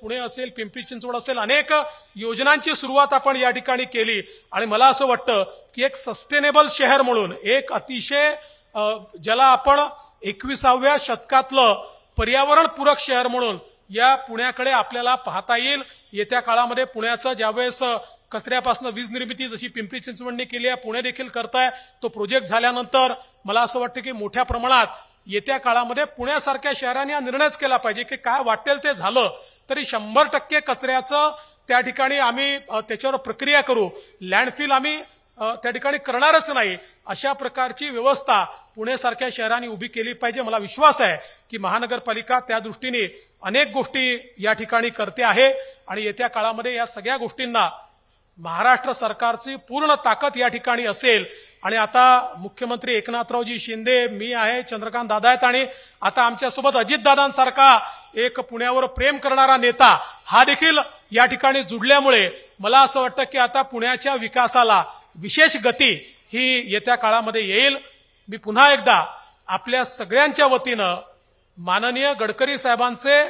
पुणे असेल पिंपरी चिंचवड असेल अनेक योजनांची सुरुवात आपण या ठिकाणी केली आणि मला असं वाटतं की एक सस्टेनेबल शहर म्हणून एक अतिशय ज्याला आपण एकविसाव्या शतकातलं पर्यावरणपूरक शहर म्हणून या पुण्याकडे आपल्याला पाहता येईल येत्या काळामध्ये पुण्याचं ज्यावेळेस कचऱ्यापासून वीज निर्मिती जशी पिंपरी चिंचवडने केली आहे पुणे देखील करताय तो प्रोजेक्ट झाल्यानंतर मला असं वाटतं की मोठ्या प्रमाणात येत्या काळामध्ये पुण्यासारख्या शहरांनी हा निर्णयच केला पाहिजे की काय वाटेल ते झालं तरी शंभर टक्के कचऱ्याचं त्या ठिकाणी आम्ही त्याच्यावर प्रक्रिया करू लँडफिल आम्ही त्या ठिकाणी करणारच नाही अशा प्रकारची व्यवस्था पुणेसारख्या शहरांनी उभी केली पाहिजे मला विश्वास आहे की महानगरपालिका त्या दृष्टीने अनेक गोष्टी या ठिकाणी करते आहे आणि येत्या काळामध्ये या सगळ्या गोष्टींना महाराष्ट्र सरकारची पूर्ण ताकद या ठिकाणी असेल आणि आता मुख्यमंत्री एकनाथरावजी शिंदे मी आहे चंद्रकांत दादा आहेत आणि आता आमच्यासोबत अजितदादांसारखा एक पुण्यावर प्रेम करणारा नेता हा देखील या ठिकाणी जुडल्यामुळे मला असं वाटतं की आता पुण्याच्या विकासाला विशेष गती ही येत्या काळामध्ये येईल मी पुन्हा एकदा आपल्या सगळ्यांच्या वतीनं माननीय गडकरी साहेबांचे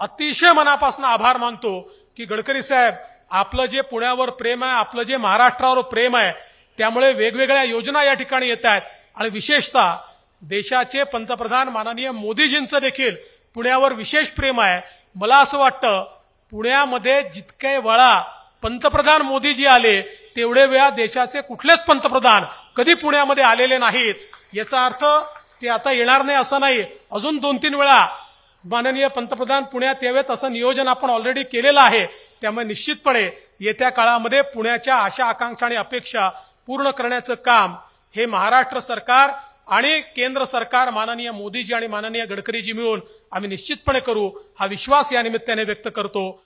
अतिशय मनापासून आभार मानतो की गडकरी साहेब आपलं जे पुण्यावर प्रेम आहे आपलं जे महाराष्ट्रावर प्रेम आहे त्यामुळे वेगवेगळ्या योजना या ठिकाणी येत आहेत आणि विशेषतः देशाचे पंतप्रधान माननीय मोदीजींचं देखील पुण्यावर विशेष प्रेम आहे मला असं वाटतं पुण्यामध्ये जितके वेळा पंतप्रधान मोदीजी आले तेवढे वेळा देशाचे कुठलेच पंतप्रधान कधी पुण्यामध्ये आलेले नाहीत याचा अर्थ ते आता येणार नाही असं नाही अजून दोन तीन वेळा माननीय पंतप्रधान पुण्यात यावेत असं नियोजन आपण ऑलरेडी केलेलं आहे त्यामुळे निश्चितपणे येत्या काळामध्ये पुण्याच्या आशा आकांक्षा आणि अपेक्षा पूर्ण करण्याचं काम हे महाराष्ट्र सरकार आणि केंद्र सरकार माननीय मोदीजी आणि माननीय गडकरीजी मिळून आम्ही निश्चितपणे करू हा विश्वास या निमित्ताने व्यक्त करतो